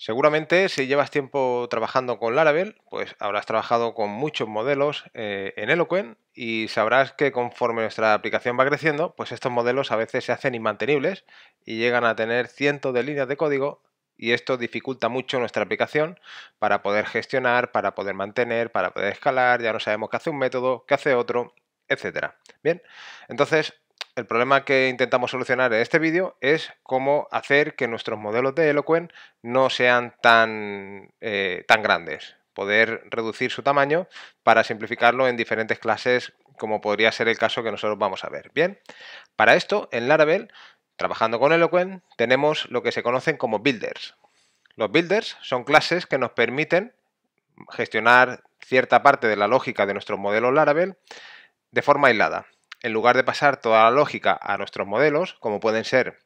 Seguramente si llevas tiempo trabajando con Laravel, pues habrás trabajado con muchos modelos eh, en Eloquent y sabrás que conforme nuestra aplicación va creciendo, pues estos modelos a veces se hacen inmantenibles y llegan a tener cientos de líneas de código y esto dificulta mucho nuestra aplicación para poder gestionar, para poder mantener, para poder escalar, ya no sabemos qué hace un método, qué hace otro, etcétera. Bien, entonces el problema que intentamos solucionar en este vídeo es cómo hacer que nuestros modelos de Eloquent no sean tan, eh, tan grandes. Poder reducir su tamaño para simplificarlo en diferentes clases, como podría ser el caso que nosotros vamos a ver. Bien, para esto, en Laravel, trabajando con Eloquent, tenemos lo que se conocen como builders. Los builders son clases que nos permiten gestionar cierta parte de la lógica de nuestro modelos Laravel de forma aislada en lugar de pasar toda la lógica a nuestros modelos, como pueden ser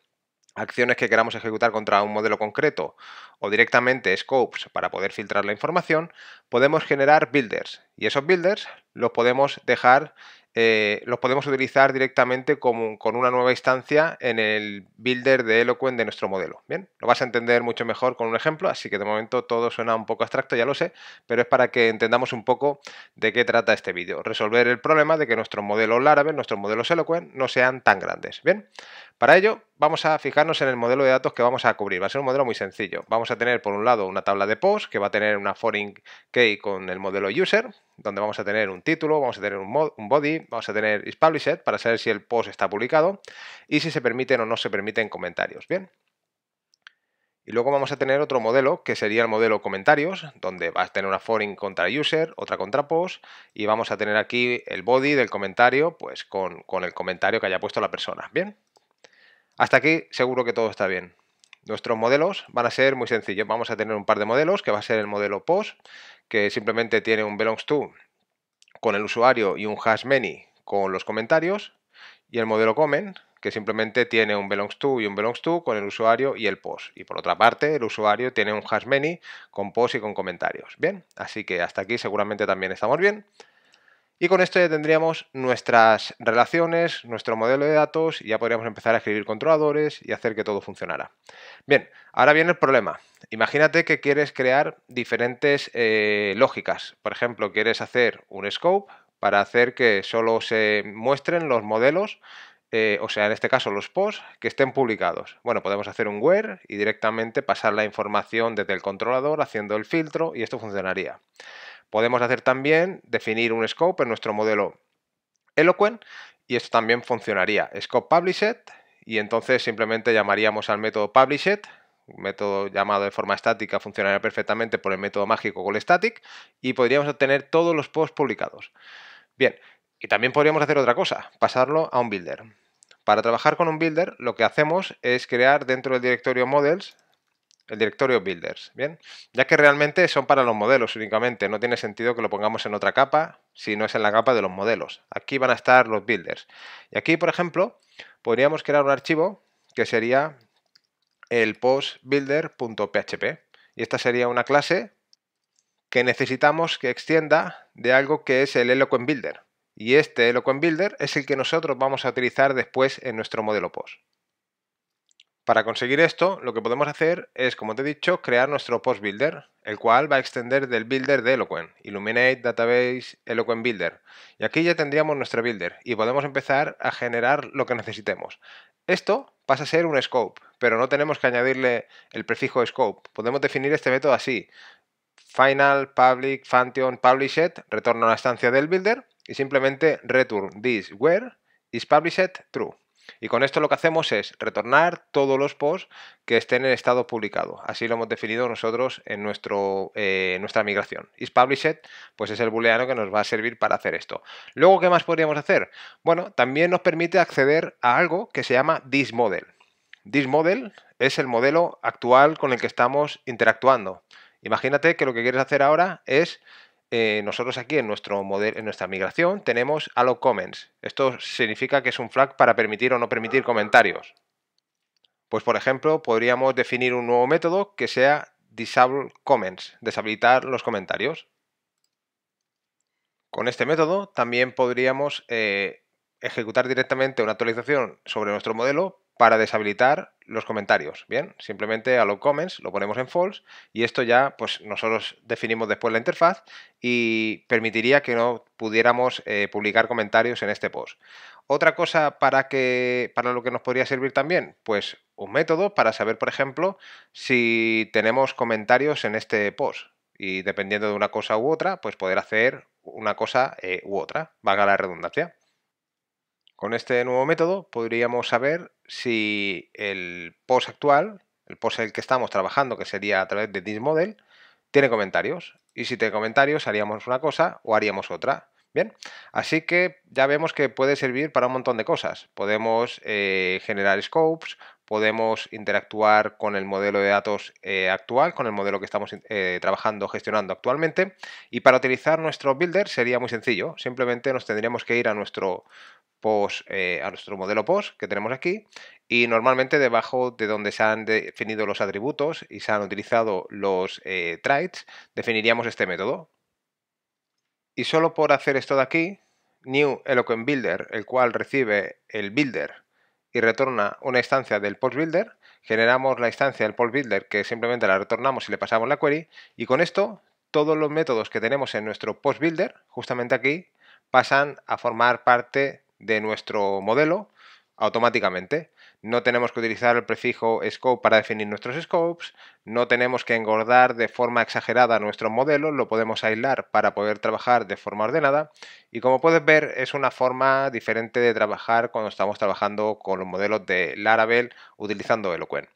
acciones que queramos ejecutar contra un modelo concreto o directamente scopes para poder filtrar la información, podemos generar builders y esos builders los podemos dejar eh, los podemos utilizar directamente con una nueva instancia en el builder de Eloquent de nuestro modelo. Bien, lo vas a entender mucho mejor con un ejemplo, así que de momento todo suena un poco abstracto, ya lo sé, pero es para que entendamos un poco de qué trata este vídeo. Resolver el problema de que nuestros modelos Laravel, nuestros modelos Eloquent, no sean tan grandes. Bien, para ello, vamos a fijarnos en el modelo de datos que vamos a cubrir. Va a ser un modelo muy sencillo. Vamos a tener, por un lado, una tabla de post que va a tener una foreign key con el modelo user, donde vamos a tener un título, vamos a tener un, un body, vamos a tener is published para saber si el post está publicado y si se permiten o no se permiten comentarios. Bien. Y luego vamos a tener otro modelo, que sería el modelo comentarios, donde vas a tener una foreign contra user, otra contra post, y vamos a tener aquí el body del comentario, pues con, el comentario que haya puesto la persona. Bien. Hasta aquí seguro que todo está bien. Nuestros modelos van a ser muy sencillos. Vamos a tener un par de modelos, que va a ser el modelo POST, que simplemente tiene un belongs to con el usuario y un has many con los comentarios, y el modelo comment, que simplemente tiene un belongs to y un belongs to con el usuario y el post. Y por otra parte, el usuario tiene un has many con post y con comentarios. Bien, así que hasta aquí seguramente también estamos bien. Y con esto ya tendríamos nuestras relaciones, nuestro modelo de datos y ya podríamos empezar a escribir controladores y hacer que todo funcionara. Bien, ahora viene el problema. Imagínate que quieres crear diferentes eh, lógicas. Por ejemplo, quieres hacer un scope para hacer que solo se muestren los modelos eh, o sea, en este caso los posts que estén publicados. Bueno, podemos hacer un where y directamente pasar la información desde el controlador haciendo el filtro y esto funcionaría. Podemos hacer también definir un scope en nuestro modelo Eloquent y esto también funcionaría. Scope y entonces simplemente llamaríamos al método Published, un método llamado de forma estática, funcionaría perfectamente por el método mágico call static y podríamos obtener todos los posts publicados. Bien, y también podríamos hacer otra cosa, pasarlo a un builder. Para trabajar con un builder, lo que hacemos es crear dentro del directorio models el directorio builders, ¿bien? Ya que realmente son para los modelos únicamente, no tiene sentido que lo pongamos en otra capa si no es en la capa de los modelos. Aquí van a estar los builders. Y aquí, por ejemplo, podríamos crear un archivo que sería el postbuilder.php. Y esta sería una clase que necesitamos que extienda de algo que es el Eloquent Builder. Y este Eloquent Builder es el que nosotros vamos a utilizar después en nuestro modelo post. Para conseguir esto, lo que podemos hacer es, como te he dicho, crear nuestro post builder, el cual va a extender del builder de Eloquent, Illuminate Database Eloquent Builder. Y aquí ya tendríamos nuestro builder y podemos empezar a generar lo que necesitemos. Esto pasa a ser un scope, pero no tenemos que añadirle el prefijo scope. Podemos definir este método así. Final, public, function, published, retorno a la estancia del builder y simplemente return this where is published true. Y con esto lo que hacemos es retornar todos los posts que estén en estado publicado. Así lo hemos definido nosotros en nuestro, eh, nuestra migración. IsPublished pues es el booleano que nos va a servir para hacer esto. Luego, ¿qué más podríamos hacer? Bueno, también nos permite acceder a algo que se llama ThisModel. ThisModel es el modelo actual con el que estamos interactuando. Imagínate que lo que quieres hacer ahora es eh, nosotros aquí en, nuestro en nuestra migración tenemos allow comments. Esto significa que es un flag para permitir o no permitir comentarios. Pues por ejemplo, podríamos definir un nuevo método que sea disable comments, deshabilitar los comentarios. Con este método también podríamos eh, ejecutar directamente una actualización sobre nuestro modelo para deshabilitar los comentarios, ¿bien? Simplemente a los comments lo ponemos en false y esto ya, pues nosotros definimos después la interfaz y permitiría que no pudiéramos eh, publicar comentarios en este post. Otra cosa para, que, para lo que nos podría servir también, pues un método para saber, por ejemplo, si tenemos comentarios en este post y dependiendo de una cosa u otra, pues poder hacer una cosa eh, u otra, valga la redundancia. Con este nuevo método podríamos saber si el post actual, el post en el que estamos trabajando, que sería a través de model, tiene comentarios. Y si tiene comentarios haríamos una cosa o haríamos otra. Bien, así que ya vemos que puede servir para un montón de cosas. Podemos eh, generar scopes, podemos interactuar con el modelo de datos eh, actual, con el modelo que estamos eh, trabajando, gestionando actualmente. Y para utilizar nuestro builder sería muy sencillo. Simplemente nos tendríamos que ir a nuestro post eh, a nuestro modelo post que tenemos aquí y normalmente debajo de donde se han definido los atributos y se han utilizado los eh, traits definiríamos este método. Y solo por hacer esto de aquí, new eloquent builder, el cual recibe el builder y retorna una instancia del post builder, generamos la instancia del post builder que simplemente la retornamos y le pasamos la query y con esto todos los métodos que tenemos en nuestro post builder, justamente aquí, pasan a formar parte de nuestro modelo automáticamente. No tenemos que utilizar el prefijo scope para definir nuestros scopes, no tenemos que engordar de forma exagerada nuestro modelo, lo podemos aislar para poder trabajar de forma ordenada y como puedes ver es una forma diferente de trabajar cuando estamos trabajando con los modelos de Laravel utilizando Eloquent.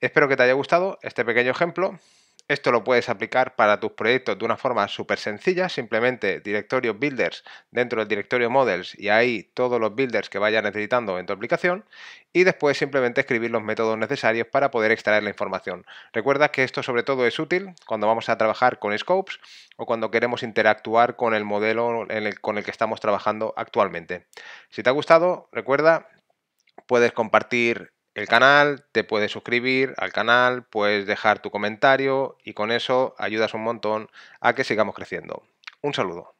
Espero que te haya gustado este pequeño ejemplo esto lo puedes aplicar para tus proyectos de una forma súper sencilla, simplemente directorio builders dentro del directorio models y ahí todos los builders que vayas necesitando en tu aplicación y después simplemente escribir los métodos necesarios para poder extraer la información. Recuerda que esto sobre todo es útil cuando vamos a trabajar con scopes o cuando queremos interactuar con el modelo con el que estamos trabajando actualmente. Si te ha gustado, recuerda puedes compartir el canal, te puedes suscribir al canal, puedes dejar tu comentario y con eso ayudas un montón a que sigamos creciendo. Un saludo.